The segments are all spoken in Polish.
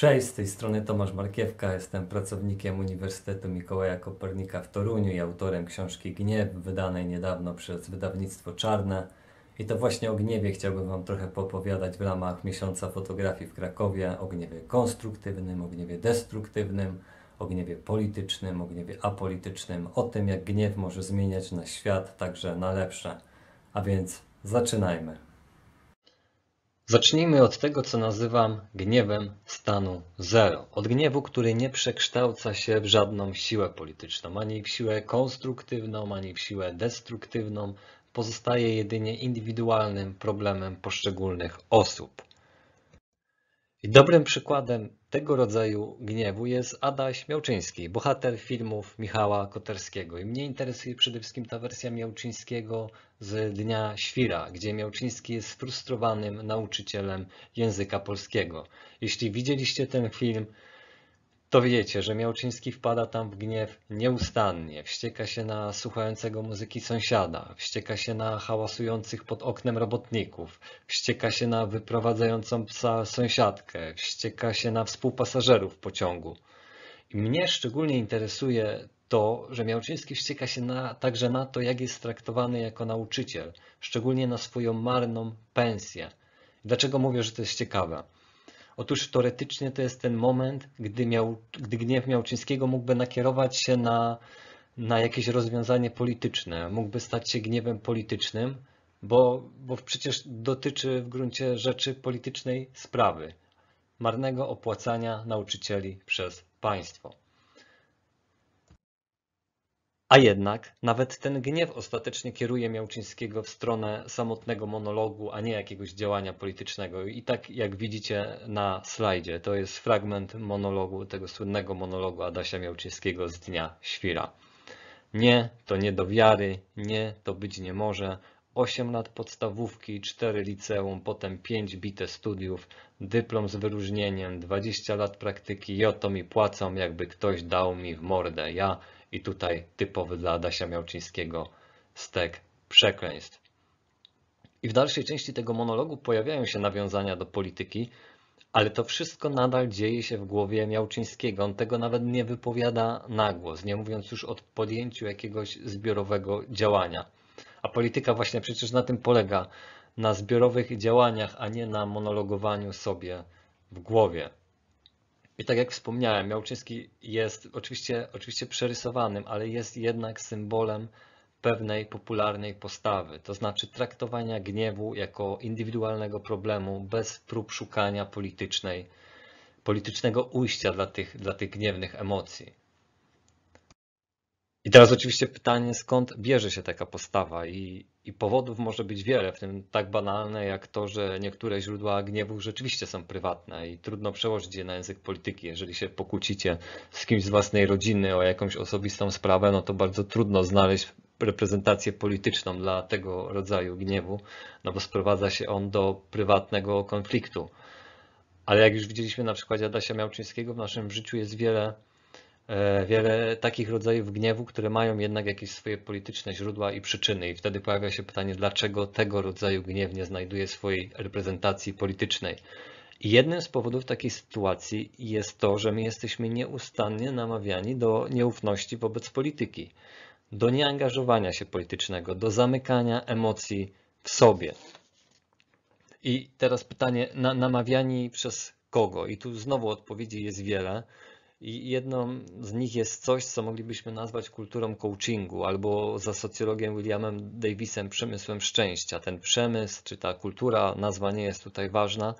Cześć, z tej strony Tomasz Markiewka, jestem pracownikiem Uniwersytetu Mikołaja Kopernika w Toruniu i autorem książki Gniew, wydanej niedawno przez wydawnictwo Czarne. I to właśnie o gniewie chciałbym Wam trochę popowiadać w ramach miesiąca fotografii w Krakowie, o gniewie konstruktywnym, o gniewie destruktywnym, o gniewie politycznym, o gniewie apolitycznym, o tym jak gniew może zmieniać nasz świat także na lepsze. A więc zaczynajmy. Zacznijmy od tego, co nazywam gniewem stanu zero. Od gniewu, który nie przekształca się w żadną siłę polityczną, ani w siłę konstruktywną, ani w siłę destruktywną. Pozostaje jedynie indywidualnym problemem poszczególnych osób. I dobrym przykładem tego rodzaju gniewu jest Adaś Miałczyński, bohater filmów Michała Koterskiego. I mnie interesuje przede wszystkim ta wersja Miałczyńskiego z Dnia Świra, gdzie Miałczyński jest frustrowanym nauczycielem języka polskiego. Jeśli widzieliście ten film, to wiecie, że Miałczyński wpada tam w gniew nieustannie, wścieka się na słuchającego muzyki sąsiada, wścieka się na hałasujących pod oknem robotników, wścieka się na wyprowadzającą psa sąsiadkę, wścieka się na współpasażerów pociągu. I mnie szczególnie interesuje to, że Miałczyński wścieka się na, także na to, jak jest traktowany jako nauczyciel, szczególnie na swoją marną pensję. Dlaczego mówię, że to jest ciekawe? Otóż teoretycznie to jest ten moment, gdy, miał, gdy gniew Miałczyńskiego mógłby nakierować się na, na jakieś rozwiązanie polityczne, mógłby stać się gniewem politycznym, bo, bo przecież dotyczy w gruncie rzeczy politycznej sprawy marnego opłacania nauczycieli przez państwo. A jednak nawet ten gniew ostatecznie kieruje Miałczyńskiego w stronę samotnego monologu, a nie jakiegoś działania politycznego. I tak jak widzicie na slajdzie, to jest fragment monologu, tego słynnego monologu Adasia Miałczyńskiego z Dnia Świra. Nie, to nie do wiary, nie, to być nie może. 8 lat podstawówki, 4 liceum, potem 5 bite studiów, dyplom z wyróżnieniem, 20 lat praktyki i oto mi płacą, jakby ktoś dał mi w mordę. Ja i tutaj typowy dla Adasia Miałczyńskiego stek przekleństw. I w dalszej części tego monologu pojawiają się nawiązania do polityki, ale to wszystko nadal dzieje się w głowie Miałczyńskiego. On tego nawet nie wypowiada na głos, nie mówiąc już o podjęciu jakiegoś zbiorowego działania. A polityka właśnie przecież na tym polega, na zbiorowych działaniach, a nie na monologowaniu sobie w głowie. I tak jak wspomniałem, Miałczyński jest oczywiście, oczywiście przerysowanym, ale jest jednak symbolem pewnej popularnej postawy, to znaczy traktowania gniewu jako indywidualnego problemu bez prób szukania politycznej, politycznego ujścia dla tych, dla tych gniewnych emocji. I teraz oczywiście pytanie, skąd bierze się taka postawa i i powodów może być wiele, w tym tak banalne jak to, że niektóre źródła gniewu rzeczywiście są prywatne i trudno przełożyć je na język polityki. Jeżeli się pokłócicie z kimś z własnej rodziny o jakąś osobistą sprawę, no to bardzo trudno znaleźć reprezentację polityczną dla tego rodzaju gniewu, no bo sprowadza się on do prywatnego konfliktu. Ale jak już widzieliśmy na przykładzie Adasia Miałczyńskiego, w naszym życiu jest wiele E, wiele takich rodzajów gniewu, które mają jednak jakieś swoje polityczne źródła i przyczyny. I wtedy pojawia się pytanie, dlaczego tego rodzaju gniew nie znajduje swojej reprezentacji politycznej. I jednym z powodów takiej sytuacji jest to, że my jesteśmy nieustannie namawiani do nieufności wobec polityki, do nieangażowania się politycznego, do zamykania emocji w sobie. I teraz pytanie, na, namawiani przez kogo? I tu znowu odpowiedzi jest wiele. I jedną z nich jest coś, co moglibyśmy nazwać kulturą coachingu, albo za socjologiem Williamem Davisem przemysłem szczęścia. Ten przemysł, czy ta kultura, nazwa nie jest tutaj ważna,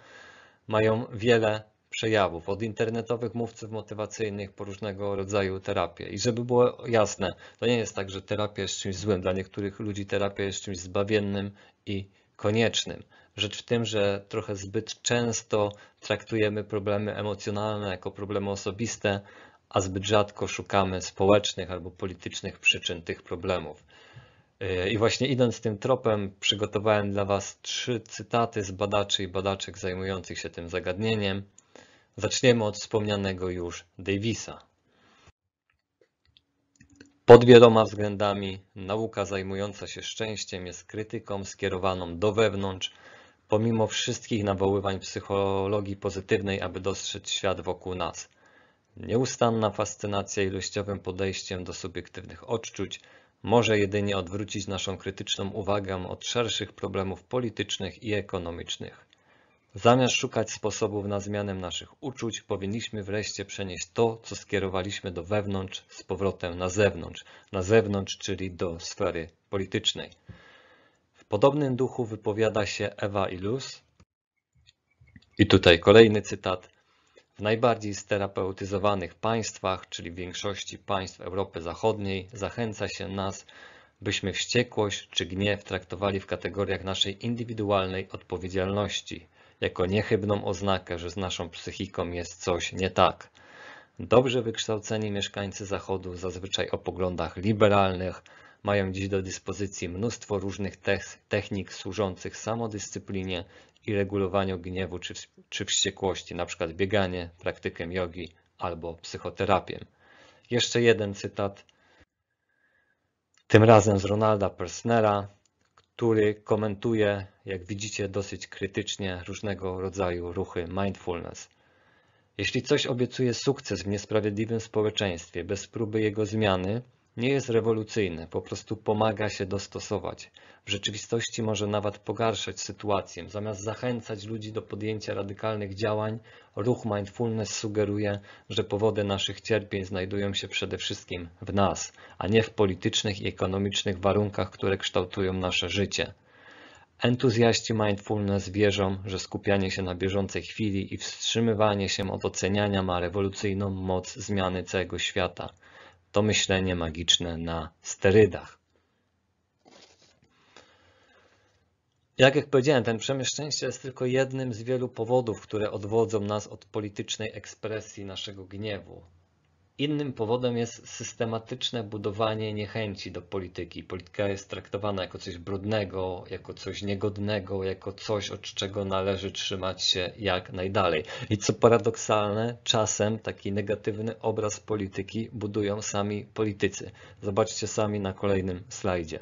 mają wiele przejawów, od internetowych mówców motywacyjnych po różnego rodzaju terapie. I żeby było jasne, to nie jest tak, że terapia jest czymś złym. Dla niektórych ludzi terapia jest czymś zbawiennym i koniecznym. Rzecz w tym, że trochę zbyt często traktujemy problemy emocjonalne jako problemy osobiste, a zbyt rzadko szukamy społecznych albo politycznych przyczyn tych problemów. I właśnie idąc tym tropem, przygotowałem dla Was trzy cytaty z badaczy i badaczek zajmujących się tym zagadnieniem. Zaczniemy od wspomnianego już Davisa. Pod wieloma względami nauka zajmująca się szczęściem jest krytyką skierowaną do wewnątrz, pomimo wszystkich nawoływań psychologii pozytywnej, aby dostrzec świat wokół nas. Nieustanna fascynacja ilościowym podejściem do subiektywnych odczuć może jedynie odwrócić naszą krytyczną uwagę od szerszych problemów politycznych i ekonomicznych. Zamiast szukać sposobów na zmianę naszych uczuć, powinniśmy wreszcie przenieść to, co skierowaliśmy do wewnątrz, z powrotem na zewnątrz, na zewnątrz, czyli do sfery politycznej podobnym duchu wypowiada się Ewa Ilus. I tutaj kolejny cytat. W najbardziej sterapeutyzowanych państwach, czyli w większości państw Europy Zachodniej, zachęca się nas, byśmy wściekłość czy gniew traktowali w kategoriach naszej indywidualnej odpowiedzialności, jako niechybną oznakę, że z naszą psychiką jest coś nie tak. Dobrze wykształceni mieszkańcy Zachodu zazwyczaj o poglądach liberalnych, mają dziś do dyspozycji mnóstwo różnych technik służących samodyscyplinie i regulowaniu gniewu czy, czy wściekłości, np. bieganie, praktykę jogi albo psychoterapię. Jeszcze jeden cytat, tym razem z Ronalda Persnera, który komentuje, jak widzicie, dosyć krytycznie różnego rodzaju ruchy mindfulness. Jeśli coś obiecuje sukces w niesprawiedliwym społeczeństwie bez próby jego zmiany, nie jest rewolucyjny, po prostu pomaga się dostosować. W rzeczywistości może nawet pogarszać sytuację. Zamiast zachęcać ludzi do podjęcia radykalnych działań, ruch mindfulness sugeruje, że powody naszych cierpień znajdują się przede wszystkim w nas, a nie w politycznych i ekonomicznych warunkach, które kształtują nasze życie. Entuzjaści mindfulness wierzą, że skupianie się na bieżącej chwili i wstrzymywanie się od oceniania ma rewolucyjną moc zmiany całego świata to myślenie magiczne na sterydach. Jak, jak powiedziałem, ten przemysł szczęścia jest tylko jednym z wielu powodów, które odwodzą nas od politycznej ekspresji naszego gniewu. Innym powodem jest systematyczne budowanie niechęci do polityki. Polityka jest traktowana jako coś brudnego, jako coś niegodnego, jako coś, od czego należy trzymać się jak najdalej. I co paradoksalne, czasem taki negatywny obraz polityki budują sami politycy. Zobaczcie sami na kolejnym slajdzie.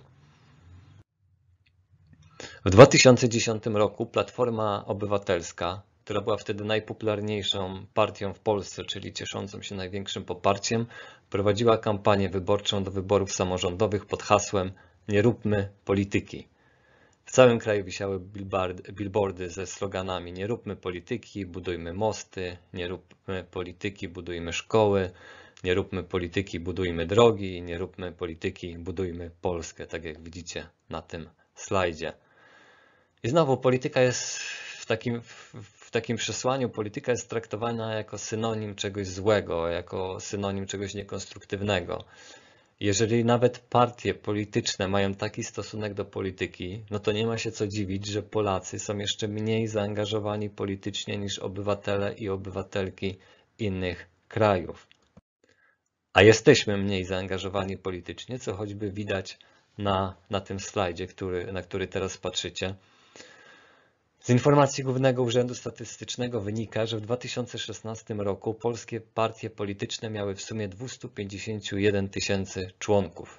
W 2010 roku Platforma Obywatelska która była wtedy najpopularniejszą partią w Polsce, czyli cieszącą się największym poparciem, prowadziła kampanię wyborczą do wyborów samorządowych pod hasłem Nie róbmy polityki. W całym kraju wisiały billboardy ze sloganami Nie róbmy polityki, budujmy mosty, nie róbmy polityki, budujmy szkoły, nie róbmy polityki, budujmy drogi, nie róbmy polityki, budujmy Polskę, tak jak widzicie na tym slajdzie. I znowu polityka jest w takim w w takim przesłaniu polityka jest traktowana jako synonim czegoś złego, jako synonim czegoś niekonstruktywnego. Jeżeli nawet partie polityczne mają taki stosunek do polityki, no to nie ma się co dziwić, że Polacy są jeszcze mniej zaangażowani politycznie niż obywatele i obywatelki innych krajów. A jesteśmy mniej zaangażowani politycznie, co choćby widać na, na tym slajdzie, który, na który teraz patrzycie. Z informacji Głównego Urzędu Statystycznego wynika, że w 2016 roku polskie partie polityczne miały w sumie 251 tysięcy członków.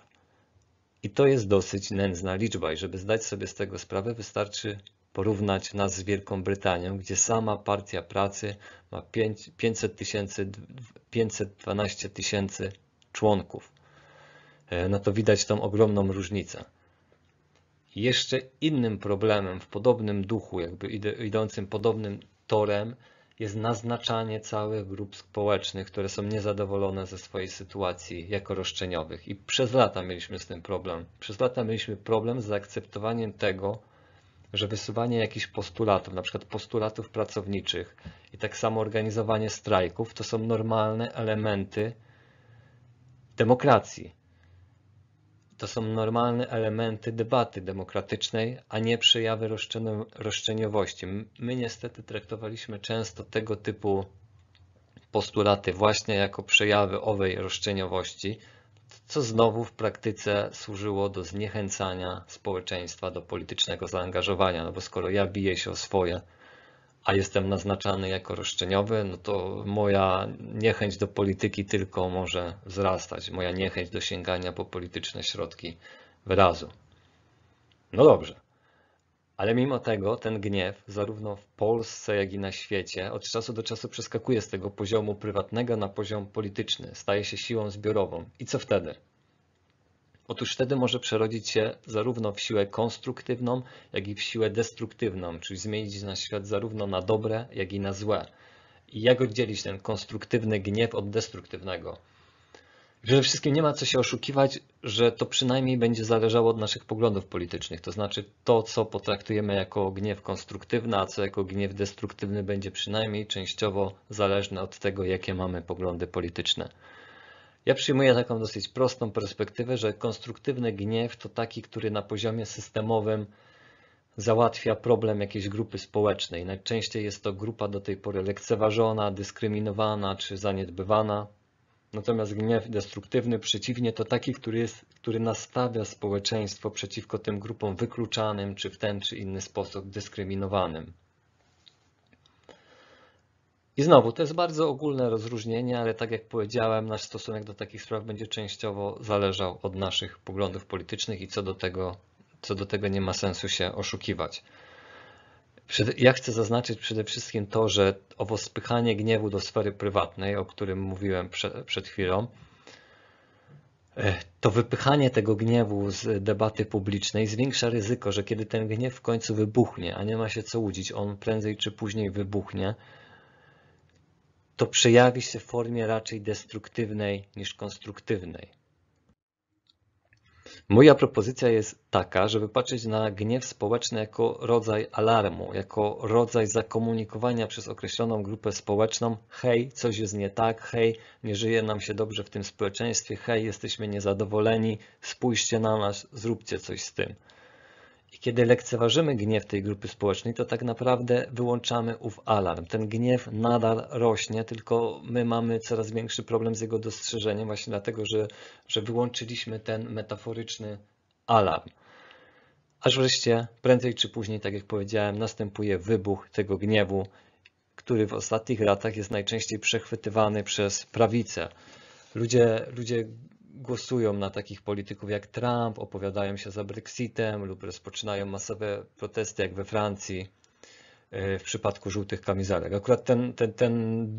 I to jest dosyć nędzna liczba i żeby zdać sobie z tego sprawę wystarczy porównać nas z Wielką Brytanią, gdzie sama Partia Pracy ma 512 tysięcy członków. E, no to widać tą ogromną różnicę. Jeszcze innym problemem w podobnym duchu, jakby idącym podobnym torem, jest naznaczanie całych grup społecznych, które są niezadowolone ze swojej sytuacji jako roszczeniowych. I przez lata mieliśmy z tym problem. Przez lata mieliśmy problem z zaakceptowaniem tego, że wysuwanie jakichś postulatów, na przykład postulatów pracowniczych i tak samo organizowanie strajków, to są normalne elementy demokracji. To są normalne elementy debaty demokratycznej, a nie przejawy roszczeniowości. My niestety traktowaliśmy często tego typu postulaty właśnie jako przejawy owej roszczeniowości, co znowu w praktyce służyło do zniechęcania społeczeństwa do politycznego zaangażowania, no bo skoro ja biję się o swoje, a jestem naznaczany jako roszczeniowy, no to moja niechęć do polityki tylko może wzrastać, moja niechęć do sięgania po polityczne środki wyrazu. No dobrze. Ale mimo tego ten gniew, zarówno w Polsce, jak i na świecie, od czasu do czasu przeskakuje z tego poziomu prywatnego na poziom polityczny, staje się siłą zbiorową. I co wtedy? Otóż wtedy może przerodzić się zarówno w siłę konstruktywną, jak i w siłę destruktywną, czyli zmienić nasz świat zarówno na dobre, jak i na złe. I jak oddzielić ten konstruktywny gniew od destruktywnego? Przede wszystkim nie ma co się oszukiwać, że to przynajmniej będzie zależało od naszych poglądów politycznych. To znaczy to, co potraktujemy jako gniew konstruktywny, a co jako gniew destruktywny, będzie przynajmniej częściowo zależne od tego, jakie mamy poglądy polityczne. Ja przyjmuję taką dosyć prostą perspektywę, że konstruktywny gniew to taki, który na poziomie systemowym załatwia problem jakiejś grupy społecznej. Najczęściej jest to grupa do tej pory lekceważona, dyskryminowana czy zaniedbywana. Natomiast gniew destruktywny przeciwnie to taki, który, jest, który nastawia społeczeństwo przeciwko tym grupom wykluczanym czy w ten czy inny sposób dyskryminowanym. I znowu, to jest bardzo ogólne rozróżnienie, ale tak jak powiedziałem, nasz stosunek do takich spraw będzie częściowo zależał od naszych poglądów politycznych i co do tego, co do tego nie ma sensu się oszukiwać. Ja chcę zaznaczyć przede wszystkim to, że owo spychanie gniewu do sfery prywatnej, o którym mówiłem przed chwilą, e, to wypychanie tego gniewu z debaty publicznej zwiększa ryzyko, że kiedy ten gniew w końcu wybuchnie, a nie ma się co łudzić, on prędzej czy później wybuchnie, to przejawi się w formie raczej destruktywnej niż konstruktywnej. Moja propozycja jest taka, żeby patrzeć na gniew społeczny jako rodzaj alarmu, jako rodzaj zakomunikowania przez określoną grupę społeczną: hej, coś jest nie tak, hej, nie żyje nam się dobrze w tym społeczeństwie, hej, jesteśmy niezadowoleni, spójrzcie na nas, zróbcie coś z tym. I kiedy lekceważymy gniew tej grupy społecznej, to tak naprawdę wyłączamy ów alarm. Ten gniew nadal rośnie, tylko my mamy coraz większy problem z jego dostrzeżeniem, właśnie dlatego, że, że wyłączyliśmy ten metaforyczny alarm. Aż wreszcie, prędzej czy później, tak jak powiedziałem, następuje wybuch tego gniewu, który w ostatnich latach jest najczęściej przechwytywany przez prawicę. Ludzie, ludzie głosują na takich polityków jak Trump, opowiadają się za Brexitem lub rozpoczynają masowe protesty jak we Francji e, w przypadku żółtych kamizelek. Akurat ten, ten, ten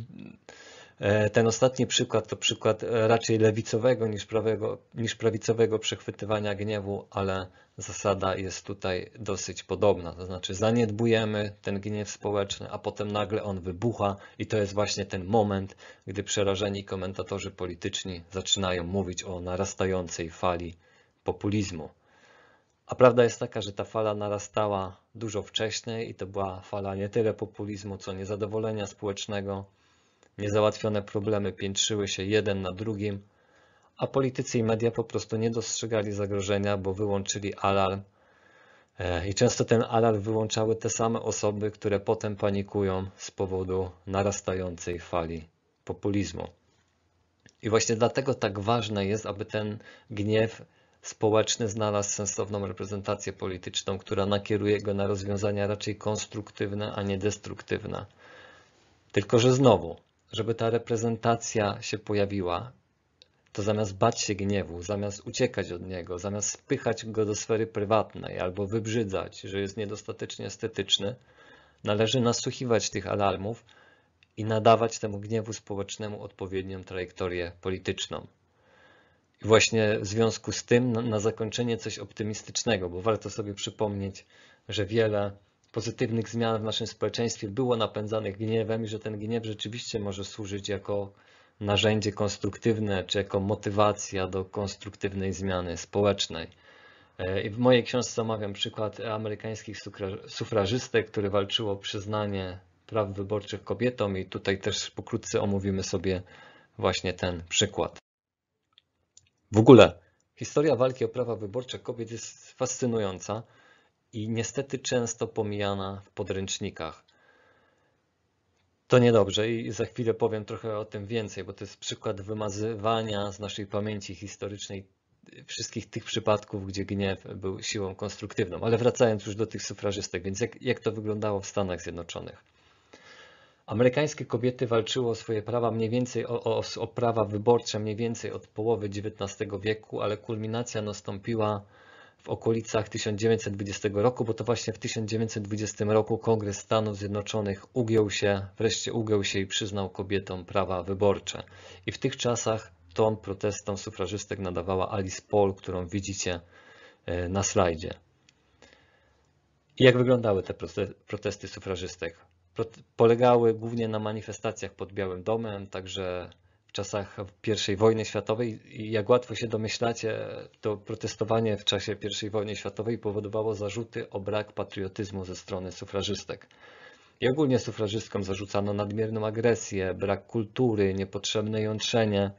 E, ten ostatni przykład to przykład e, raczej lewicowego niż, prawego, niż prawicowego przechwytywania gniewu, ale zasada jest tutaj dosyć podobna. To znaczy zaniedbujemy ten gniew społeczny, a potem nagle on wybucha i to jest właśnie ten moment, gdy przerażeni komentatorzy polityczni zaczynają mówić o narastającej fali populizmu. A prawda jest taka, że ta fala narastała dużo wcześniej i to była fala nie tyle populizmu, co niezadowolenia społecznego Niezałatwione problemy piętrzyły się jeden na drugim, a politycy i media po prostu nie dostrzegali zagrożenia, bo wyłączyli alarm. E, I często ten alarm wyłączały te same osoby, które potem panikują z powodu narastającej fali populizmu. I właśnie dlatego tak ważne jest, aby ten gniew społeczny znalazł sensowną reprezentację polityczną, która nakieruje go na rozwiązania raczej konstruktywne, a nie destruktywne. Tylko, że znowu żeby ta reprezentacja się pojawiła, to zamiast bać się gniewu, zamiast uciekać od niego, zamiast spychać go do sfery prywatnej albo wybrzydzać, że jest niedostatecznie estetyczny, należy nasłuchiwać tych alarmów i nadawać temu gniewu społecznemu odpowiednią trajektorię polityczną. I właśnie w związku z tym na, na zakończenie coś optymistycznego, bo warto sobie przypomnieć, że wiele pozytywnych zmian w naszym społeczeństwie było napędzanych gniewem i że ten gniew rzeczywiście może służyć jako narzędzie konstruktywne czy jako motywacja do konstruktywnej zmiany społecznej. E, I w mojej książce omawiam przykład amerykańskich sufrażystek, które walczyło o przyznanie praw wyborczych kobietom i tutaj też pokrótce omówimy sobie właśnie ten przykład. W ogóle historia walki o prawa wyborcze kobiet jest fascynująca i niestety często pomijana w podręcznikach. To niedobrze i za chwilę powiem trochę o tym więcej, bo to jest przykład wymazywania z naszej pamięci historycznej wszystkich tych przypadków, gdzie gniew był siłą konstruktywną. Ale wracając już do tych sufrażystek, więc jak, jak to wyglądało w Stanach Zjednoczonych? Amerykańskie kobiety walczyły o swoje prawa mniej więcej, o, o, o prawa wyborcze mniej więcej od połowy XIX wieku, ale kulminacja nastąpiła w okolicach 1920 roku, bo to właśnie w 1920 roku Kongres Stanów Zjednoczonych ugiął się, wreszcie ugiął się i przyznał kobietom prawa wyborcze. I w tych czasach ton protestom sufrażystek nadawała Alice Paul, którą widzicie e, na slajdzie. I jak wyglądały te protesty sufrażystek? Polegały głównie na manifestacjach pod Białym Domem, także w czasach I wojny światowej i jak łatwo się domyślacie, to protestowanie w czasie I wojny światowej powodowało zarzuty o brak patriotyzmu ze strony sufrażystek. I ogólnie sufrażystkom zarzucano nadmierną agresję, brak kultury, niepotrzebne jątrzenie.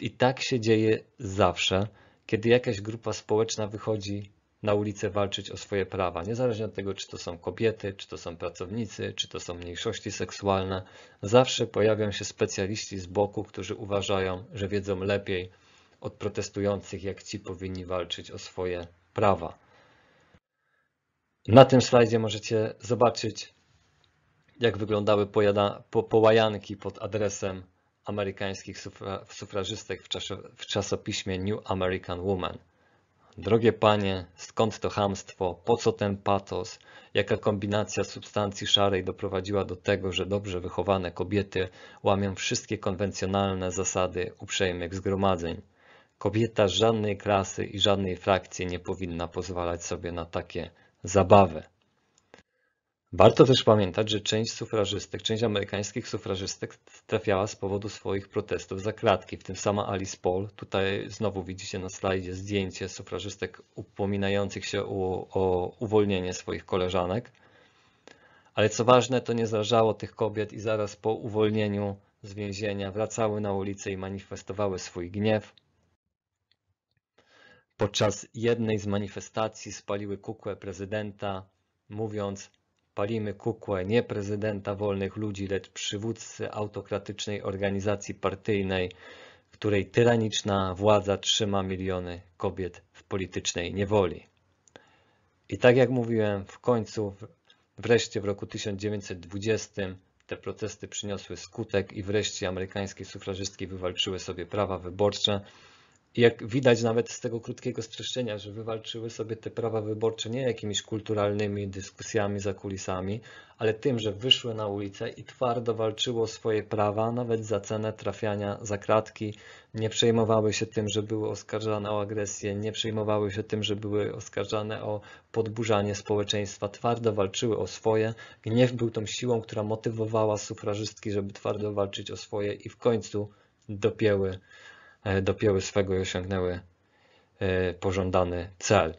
I tak się dzieje zawsze, kiedy jakaś grupa społeczna wychodzi na ulicę walczyć o swoje prawa, niezależnie od tego, czy to są kobiety, czy to są pracownicy, czy to są mniejszości seksualne. Zawsze pojawią się specjaliści z boku, którzy uważają, że wiedzą lepiej od protestujących, jak ci powinni walczyć o swoje prawa. Na tym slajdzie możecie zobaczyć, jak wyglądały pojada, po, połajanki pod adresem amerykańskich sufra, sufrażystek w, czasopiśmie New American Woman. Drogie panie, skąd to hamstwo? Po co ten patos? Jaka kombinacja substancji szarej doprowadziła do tego, że dobrze wychowane kobiety łamią wszystkie konwencjonalne zasady uprzejmych zgromadzeń? Kobieta żadnej klasy i żadnej frakcji nie powinna pozwalać sobie na takie zabawy. Warto też pamiętać, że część sufrażystek, część amerykańskich sufrażystek trafiała z powodu swoich protestów za kratki, w tym sama Alice Paul. Tutaj znowu widzicie na slajdzie zdjęcie sufrażystek upominających się o, o uwolnienie swoich koleżanek. Ale co ważne, to nie zrażało tych kobiet i zaraz po uwolnieniu z więzienia wracały na ulicę i manifestowały swój gniew. Podczas jednej z manifestacji spaliły kukłę prezydenta, mówiąc, Palimy kukłę nie prezydenta wolnych ludzi, lecz przywódcy autokratycznej organizacji partyjnej, której tyraniczna władza trzyma miliony kobiet w politycznej niewoli. I tak jak mówiłem, w końcu, wreszcie w roku 1920 te protesty przyniosły skutek i wreszcie amerykańskie sufrażystki wywalczyły sobie prawa wyborcze, jak widać nawet z tego krótkiego streszczenia, że wywalczyły sobie te prawa wyborcze nie jakimiś kulturalnymi dyskusjami za kulisami, ale tym, że wyszły na ulicę i twardo walczyły o swoje prawa, nawet za cenę trafiania za kratki, nie przejmowały się tym, że były oskarżane o agresję, nie przejmowały się tym, że były oskarżane o podburzanie społeczeństwa, twardo walczyły o swoje. Gniew był tą siłą, która motywowała sufrażystki, żeby twardo walczyć o swoje i w końcu dopięły E, dopięły swego i osiągnęły e, pożądany cel.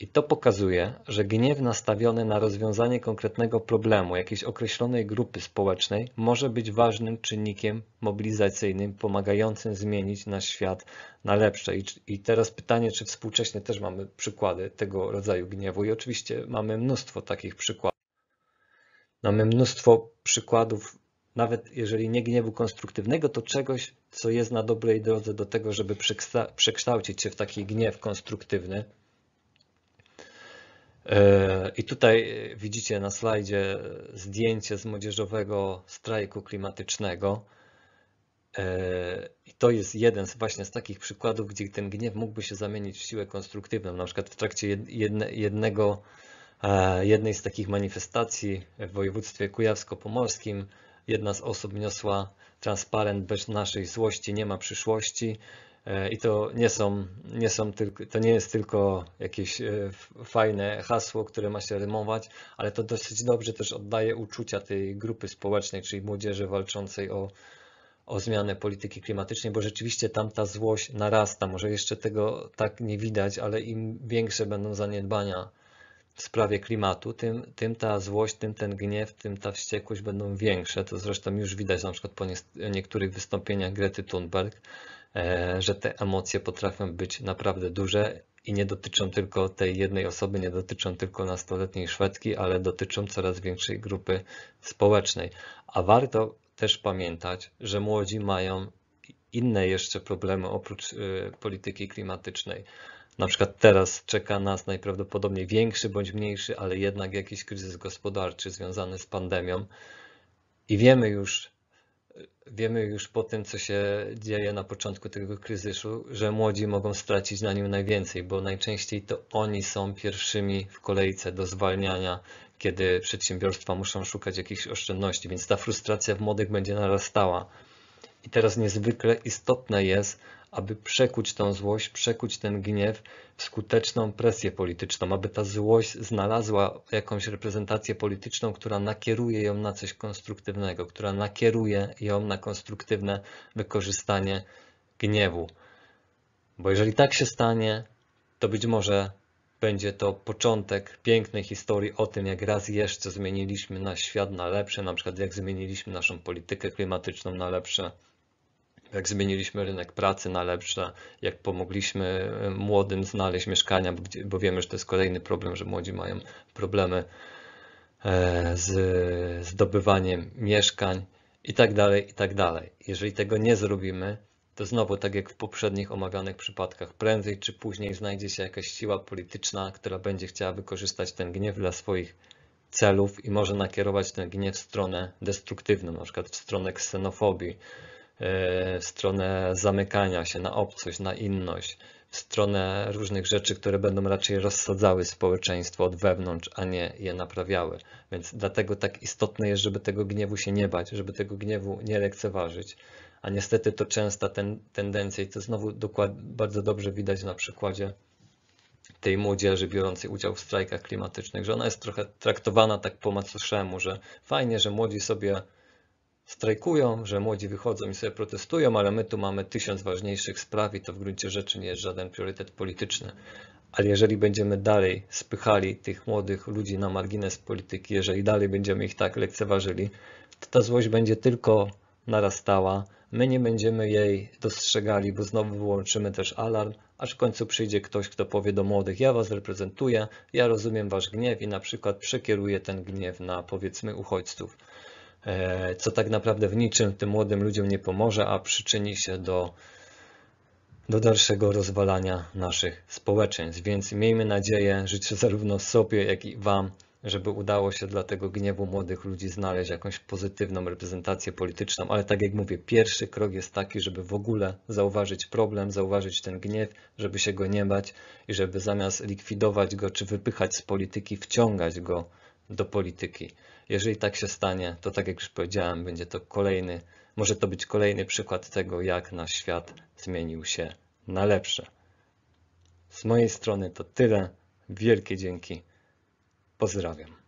I to pokazuje, że gniew nastawiony na rozwiązanie konkretnego problemu jakiejś określonej grupy społecznej może być ważnym czynnikiem mobilizacyjnym pomagającym zmienić nasz świat na lepsze. I, teraz pytanie, czy współcześnie też mamy przykłady tego rodzaju gniewu? I oczywiście mamy mnóstwo takich przykładów. Mamy mnóstwo przykładów nawet jeżeli nie gniewu konstruktywnego, to czegoś, co jest na dobrej drodze do tego, żeby przekształcić się w taki gniew konstruktywny. E, I tutaj widzicie na slajdzie zdjęcie z młodzieżowego strajku klimatycznego. E, I to jest jeden z właśnie z takich przykładów, gdzie ten gniew mógłby się zamienić w siłę konstruktywną. Na przykład w trakcie jedne, jednego, e, jednej z takich manifestacji w województwie kujawsko-pomorskim Jedna z osób niosła transparent bez naszej złości nie ma przyszłości. E, I to nie, są, nie są tylko, to nie jest tylko jakieś e, fajne hasło, które ma się rymować, ale to dosyć dobrze też oddaje uczucia tej grupy społecznej, czyli młodzieży walczącej o, o zmianę polityki klimatycznej, bo rzeczywiście tam ta złość narasta. Może jeszcze tego tak nie widać, ale im większe będą zaniedbania w sprawie klimatu, tym, tym ta złość, tym ten gniew, tym ta wściekłość będą większe. To zresztą już widać na przykład po niektórych wystąpieniach Grety Thunberg, e, że te emocje potrafią być naprawdę duże i nie dotyczą tylko tej jednej osoby, nie dotyczą tylko nastoletniej Szwedki, ale dotyczą coraz większej grupy społecznej. A warto też pamiętać, że młodzi mają inne jeszcze problemy oprócz e, polityki klimatycznej. Na przykład teraz czeka nas najprawdopodobniej większy bądź mniejszy, ale jednak jakiś kryzys gospodarczy związany z pandemią. I wiemy już, wiemy już po tym, co się dzieje na początku tego kryzysu, że młodzi mogą stracić na nim najwięcej, bo najczęściej to oni są pierwszymi w kolejce do zwalniania, kiedy przedsiębiorstwa muszą szukać jakichś oszczędności, więc ta frustracja w młodych będzie narastała. I teraz niezwykle istotne jest, aby przekuć tą złość, przekuć ten gniew w skuteczną presję polityczną, aby ta złość znalazła jakąś reprezentację polityczną, która nakieruje ją na coś konstruktywnego, która nakieruje ją na konstruktywne wykorzystanie gniewu. Bo jeżeli tak się stanie, to być może będzie to początek pięknej historii o tym, jak raz jeszcze zmieniliśmy nasz świat na lepsze, na przykład jak zmieniliśmy naszą politykę klimatyczną na lepsze jak zmieniliśmy rynek pracy na lepsze, jak pomogliśmy e, młodym znaleźć mieszkania, bo, wiemy, że to jest kolejny problem, że młodzi mają problemy e, z zdobywaniem mieszkań i tak dalej, i tak dalej. Jeżeli tego nie zrobimy, to znowu, tak jak w poprzednich omawianych przypadkach, prędzej czy później znajdzie się jakaś siła polityczna, która będzie chciała wykorzystać ten gniew dla swoich celów i może nakierować ten gniew w stronę destruktywną, na przykład w stronę ksenofobii, stronę zamykania się na obcość, na inność, w stronę różnych rzeczy, które będą raczej rozsadzały społeczeństwo od wewnątrz, a nie je naprawiały. Więc dlatego tak istotne jest, żeby tego gniewu się nie bać, żeby tego gniewu nie lekceważyć. A niestety to częsta ten, tendencja, i to znowu dokład, bardzo dobrze widać na przykładzie tej młodzieży biorącej udział w strajkach klimatycznych, że ona jest trochę traktowana tak po macoszemu, że fajnie, że młodzi sobie strajkują, że młodzi wychodzą i sobie protestują, ale my tu mamy tysiąc ważniejszych spraw i to w gruncie rzeczy nie jest żaden priorytet polityczny. Ale jeżeli będziemy dalej spychali tych młodych ludzi na margines polityki, jeżeli dalej będziemy ich tak lekceważyli, to ta złość będzie tylko narastała. My nie będziemy jej dostrzegali, bo znowu wyłączymy też alarm, aż w końcu przyjdzie ktoś, kto powie do młodych: Ja was reprezentuję, ja rozumiem wasz gniew i na przykład przekieruję ten gniew na powiedzmy uchodźców. E, co tak naprawdę w niczym tym młodym ludziom nie pomoże, a przyczyni się do, do dalszego rozwalania naszych społeczeństw. Więc miejmy nadzieję, życzę zarówno sobie, jak i Wam, żeby udało się dla tego gniewu młodych ludzi znaleźć jakąś pozytywną reprezentację polityczną, ale tak jak mówię, pierwszy krok jest taki, żeby w ogóle zauważyć problem, zauważyć ten gniew, żeby się go nie bać i żeby zamiast likwidować go czy wypychać z polityki, wciągać go do polityki. Jeżeli tak się stanie, to tak jak już powiedziałem, będzie to kolejny, może to być kolejny przykład tego, jak nasz świat zmienił się na lepsze. Z mojej strony to tyle. Wielkie dzięki. Pozdrawiam.